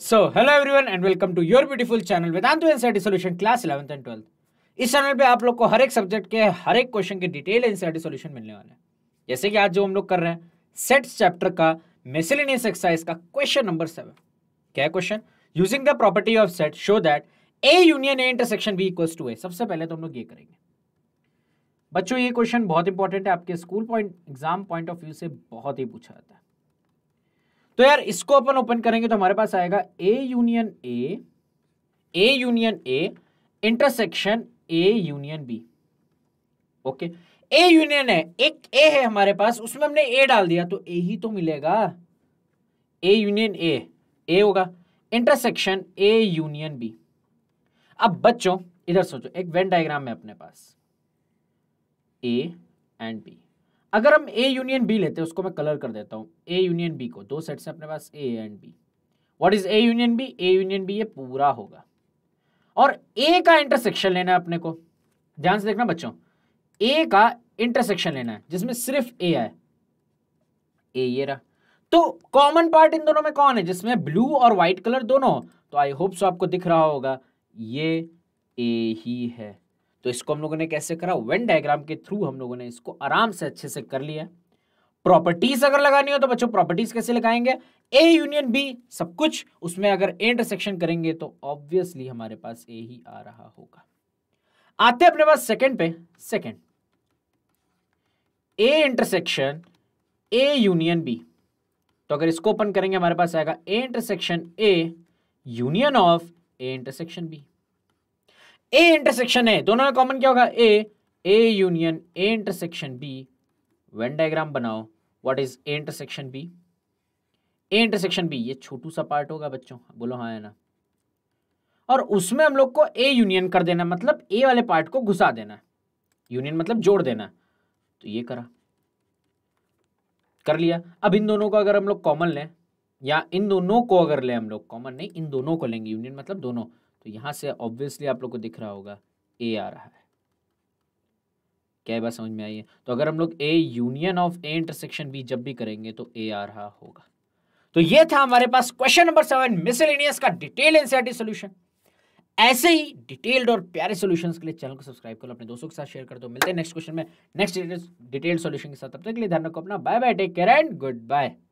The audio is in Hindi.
so hello everyone and welcome to your beautiful channel Vedant NCERT solution class eleventh and twelfth इस चैनल पे आप लोग को हर एक सब्जेक्ट के हर एक क्वेश्चन के डिटेल एनसीईआरटी सॉल्यूशन मिलने वाले हैं जैसे कि आज जो हम लोग कर रहे हैं सेट्स चैप्टर का मेसिलिनियस एक्सरसाइज का क्वेश्चन नंबर सेवन क्या है question using the property of set show that A union A intersection B equals to A सबसे पहले तो हम लोग ये करेंगे बच्चों ये क्वेश्चन बहुत इंपॉर्टेंट है आपके school point exam point of view से बहुत ही पूछा जाता है तो यार इसको अपन ओपन करेंगे तो हमारे पास आएगा A union A A union A intersection A union B okay A union है एक ए है हमारे पास उसमें हमने ए डाल दिया तो ए ही तो मिलेगा ए यूनियन ए ए होगा इंटरसेक्शन ए यूनियन बी अब बच्चों इधर सोचो एक वेन डायग्राम है अपने पास ए एंड बी अगर हम ए यूनियन बी लेते हैं उसको मैं कलर कर देता हूँ ए यूनियन बी को दो सेट्स हैं अपने पास A and B what is A union B A union B ये पूरा होगा और ए का इंटरसेक्शन लेना है अपने को ध्यान से देखना बच्चों ए का इंटरसेक्शन लेना है जिसमें सिर्फ ए है ए ये रहा तो कॉमन पार्ट इन दोनों में कौन है जिसमें ब्लू और व्हाइट कलर दोनों तो आई होप सो आपको दिख रहा होगा ये ए ही है तो इसको हम लोगों ने कैसे करा वेन डायग्राम के थ्रू हम लोगों ने इसको आराम से अच्छे से कर लिया प्रॉपर्टीज अगर लगानी हो तो बच्चों प्रॉपर्टीज कैसे लगाएंगे ए यूनियन बी सब कुछ उसमें अगर ए इंटरसेक्शन करेंगे तो ऑब्वियसली हमारे पास ए ही आ रहा होगा आते अपने पास सेकंड पे second A intersection A union B तो अगर इसको ओपन करेंगे हमारे पास आएगा A intersection A union of A intersection B A intersection है दोनों का कॉमन क्या होगा A A union A intersection B Venn diagram बनाओ what is A intersection B A intersection B ये छोटू सा पार्ट होगा बच्चों बोलो हाँ है ना और उसमें हम लोग को ए यूनियन कर देना मतलब ए वाले पार्ट को घुसा देना यूनियन मतलब जोड़ देना तो ये करा कर लिया अब इन दोनों को अगर हम लोग कॉमन लें या इन दोनों को अगर लें हम लोग कॉमन नहीं इन दोनों को लेंगे यूनियन मतलब दोनों तो यहाँ से ऑब्वियसली आप लोग को दिख रहा होगा ए आ रहा है क्या बात समझ में आई है तो अगर हम लोग A union of A intersection B जब भी करेंगे तो ए आ रहा होगा तो ये था हमारे पास क्वेश्चन नंबर सेवन मिसलिनियस का डिटेल एनसीआर सोल्यूशन ऐसे ही डिटेल्ड और प्यारे सॉल्यूशंस के लिए चैनल को सब्सक्राइब करो अपने दोस्तों के साथ शेयर कर दो मिलते हैं नेक्स्ट क्वेश्चन में नेक्स्ट डिटेल्ड सॉल्यूशन के साथ तब तक के लिए ध्यान रखो अपना bye bye take care and good bye